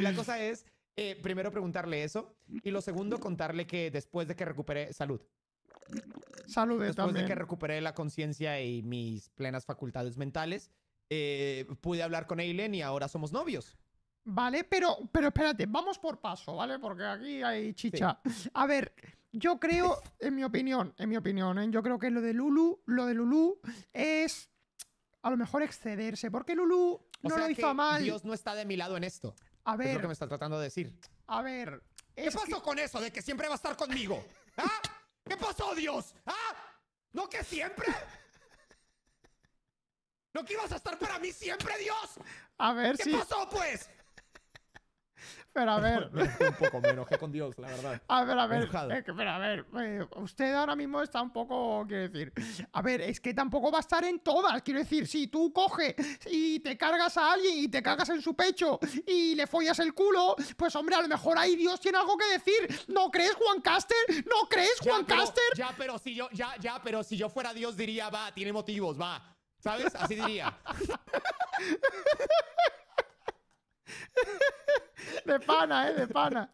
La cosa es, eh, primero preguntarle eso y lo segundo contarle que después de que recupere salud. Salud Después de que recuperé la conciencia y mis plenas facultades mentales, eh, pude hablar con Eileen y ahora somos novios. Vale, pero, pero espérate, vamos por paso, ¿vale? Porque aquí hay chicha. A ver, yo creo, en mi opinión, en mi opinión, ¿eh? yo creo que lo de Lulu, lo de Lulu es a lo mejor excederse, porque Lulu no lo hizo mal. Dios no está de mi lado en esto. A ver. Es lo que me está tratando de decir. A ver. ¿Qué pasó con eso de que siempre va a estar conmigo? ¿Ah? ¿Qué pasó, Dios? ¿Ah? ¿No que siempre? ¿No que ibas a estar para mí siempre, Dios? A ver ¿Qué pasó, pues? Pero a ver. un poco, me enojé con Dios, la verdad. A ver, a ver. Es que, pero a ver, eh, usted ahora mismo está un poco. Quiero decir. A ver, es que tampoco va a estar en todas. Quiero decir, si tú coges y te cargas a alguien y te cargas en su pecho y le follas el culo, pues hombre, a lo mejor ahí Dios tiene algo que decir. ¿No crees, Juan Caster? ¿No crees, Juan Caster? Ya, pero si yo, ya, ya, pero si yo fuera Dios diría, va, tiene motivos, va. ¿Sabes? Así diría. De pana, ¿eh? De pana.